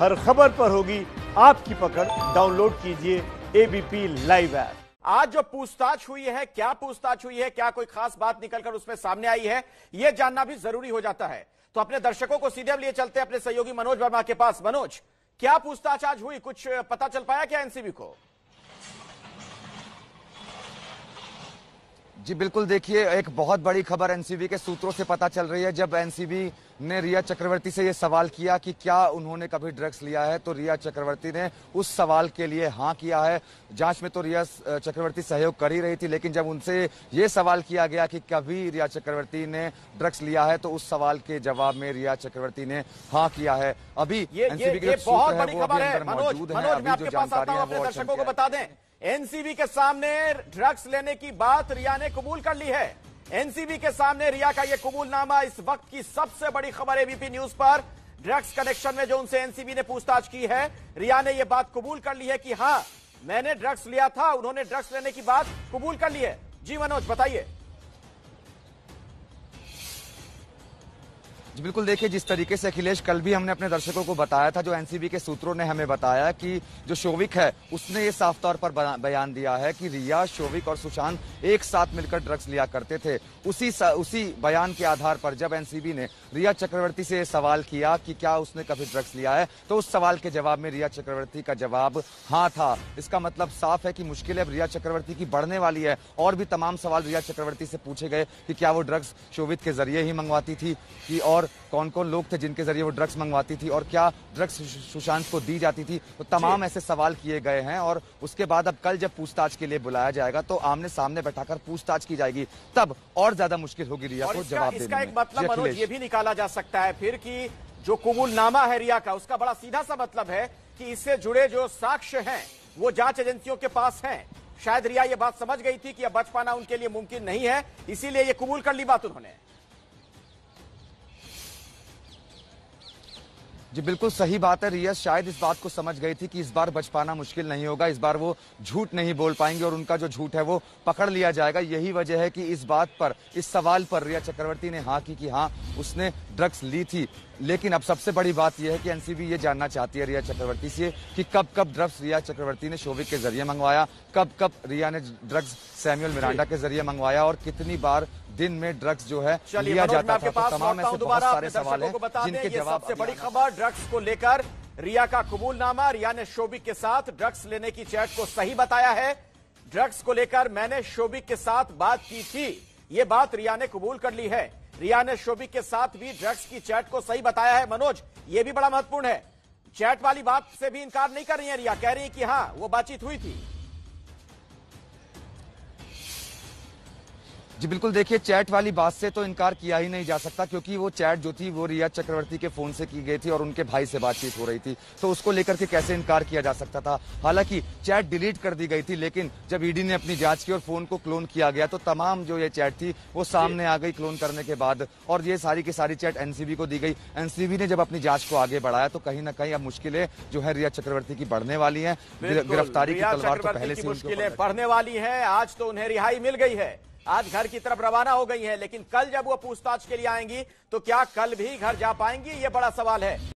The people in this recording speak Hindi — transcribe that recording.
हर खबर पर होगी आपकी पकड़ डाउनलोड कीजिए एबीपी लाइव ऐप आज जो पूछताछ हुई है क्या पूछताछ हुई है क्या कोई खास बात निकलकर उसमें सामने आई है यह जानना भी जरूरी हो जाता है तो अपने दर्शकों को सीधे लिए चलते अपने सहयोगी मनोज वर्मा के पास मनोज क्या पूछताछ आज हुई कुछ पता चल पाया क्या एनसीबी को जी बिल्कुल देखिए एक बहुत बड़ी खबर एनसीबी के सूत्रों से पता चल रही है जब एनसीबी ने रिया चक्रवर्ती से ये सवाल किया कि क्या उन्होंने कभी ड्रग्स लिया है तो रिया चक्रवर्ती ने उस सवाल के लिए हाँ किया है जांच में तो रिया चक्रवर्ती सहयोग कर ही रही थी लेकिन जब उनसे ये सवाल किया गया कि कभी रिया चक्रवर्ती ने ड्रग्स लिया है तो उस सवाल के जवाब में रिया चक्रवर्ती ने हाँ किया है अभी एनसीबी के बहुत बड़ी खबर है मौजूद है अभी जो जानकारी है वो दर्शकों को बता दें एनसीबी के सामने ड्रग्स लेने की बात रिया ने कबूल कर ली है एनसीबी के सामने रिया का यह कबूलनामा इस वक्त की सबसे बड़ी खबर एबीपी न्यूज पर ड्रग्स कनेक्शन में जो उनसे एनसीबी ने पूछताछ की है रिया ने यह बात कबूल कर ली है कि हाँ मैंने ड्रग्स लिया था उन्होंने ड्रग्स लेने की बात कबूल कर ली है जी मनोज बताइए जी बिल्कुल देखिए जिस तरीके से अखिलेश कल भी हमने अपने दर्शकों को बताया था जो एनसीबी के सूत्रों ने हमें बताया कि जो शोविक है उसने ये साफ तौर पर बयान दिया है कि रिया शोविक और सुशांत एक साथ मिलकर ड्रग्स लिया करते थे उसी उसी बयान के आधार पर जब एनसीबी ने रिया चक्रवर्ती से सवाल किया कि क्या उसने कभी ड्रग्स लिया है तो उस सवाल के जवाब में रिया चक्रवर्ती का जवाब हाँ था इसका मतलब साफ है कि मुश्किल अब रिया चक्रवर्ती की बढ़ने वाली है और भी तमाम सवाल रिया चक्रवर्ती से पूछे गए कि क्या वो ड्रग्स शोविक के जरिए ही मंगवाती थी कि और और कौन कौन लोग थे जिनके जरिए वो ड्रग्स मंगवाती थी और क्या ड्रग्स सुशांत को दी जाती थी तो तमाम ऐसे सवाल किए गए हैं और उसके बाद अब कल जब पूछताछ के लिए बुलाया जाएगा तो आमने सामने बैठाकर पूछताछ की जाएगी तब और ज्यादा मुश्किल होगी रिया को जवाब देने एक मतलब मनोज ये भी निकाला जा सकता है फिर की जो कुमुलनामा है रिया का उसका बड़ा सीधा सा मतलब है कि इससे जुड़े जो साक्ष्य हैं वो जांच एजेंसियों के पास हैं शायद रिया ये बात समझ गई थी कि अब बच पाना उनके लिए मुमकिन नहीं है इसीलिए ये कबूल कर ली बात उन्होंने जी बिल्कुल सही बात है रिया शायद इस बात को समझ गई थी कि इस बार बच पाना मुश्किल नहीं होगा इस बार वो झूठ नहीं बोल पाएंगे और उनका जो झूठ है वो पकड़ लिया जाएगा यही वजह है कि इस बात पर इस सवाल पर रिया चक्रवर्ती ने हाँ की कि हाँ उसने ड्रग्स ली थी लेकिन अब सबसे बड़ी बात यह है कि एनसीबी ये जानना चाहती है रिया चक्रवर्ती से कि कब कब ड्रग्स रिया चक्रवर्ती ने शोभिक के जरिए मंगवाया कब कब रिया ने ड्रग्स सैमुअल मिरांडा के जरिए मंगवाया और कितनी बार दिन में ड्रग्स जो है लिया जाता था तो तमाम ऐसे बहुत सारे सवाल है जिनके जवाब से बड़ी खबर ड्रग्स को लेकर रिया का कबूलनामा रिया ने शोभिक के साथ ड्रग्स लेने की चैट को सही बताया है ड्रग्स को लेकर मैंने शोभिक के साथ बात की थी ये बात रिया ने कबूल कर ली है रिया ने शोभिक के साथ भी ड्रग्स की चैट को सही बताया है मनोज ये भी बड़ा महत्वपूर्ण है चैट वाली बात से भी इनकार नहीं कर रही है रिया कह रही है कि हाँ वो बातचीत हुई थी जी बिल्कुल देखिए चैट वाली बात से तो इनकार किया ही नहीं जा सकता क्योंकि वो चैट जो थी वो रिया चक्रवर्ती के फोन से की गई थी और उनके भाई से बातचीत हो रही थी तो उसको लेकर के कैसे इनकार किया जा सकता था हालांकि चैट डिलीट कर दी गई थी लेकिन जब ईडी ने अपनी जांच की और फोन को क्लोन किया गया तो तमाम जो ये चैट थी वो सामने आ गई क्लोन करने के बाद और ये सारी की सारी चैट एनसीबी को दी गई एनसीबी ने जब अपनी जांच को आगे बढ़ाया तो कहीं ना कहीं अब मुश्किलें जो है रिया चक्रवर्ती की बढ़ने वाली है गिरफ्तारी की तलवार तो पहले से बढ़ने वाली है आज तो उन्हें रिहाई मिल गई है आज घर की तरफ रवाना हो गई हैं लेकिन कल जब वो पूछताछ के लिए आएंगी तो क्या कल भी घर जा पाएंगी ये बड़ा सवाल है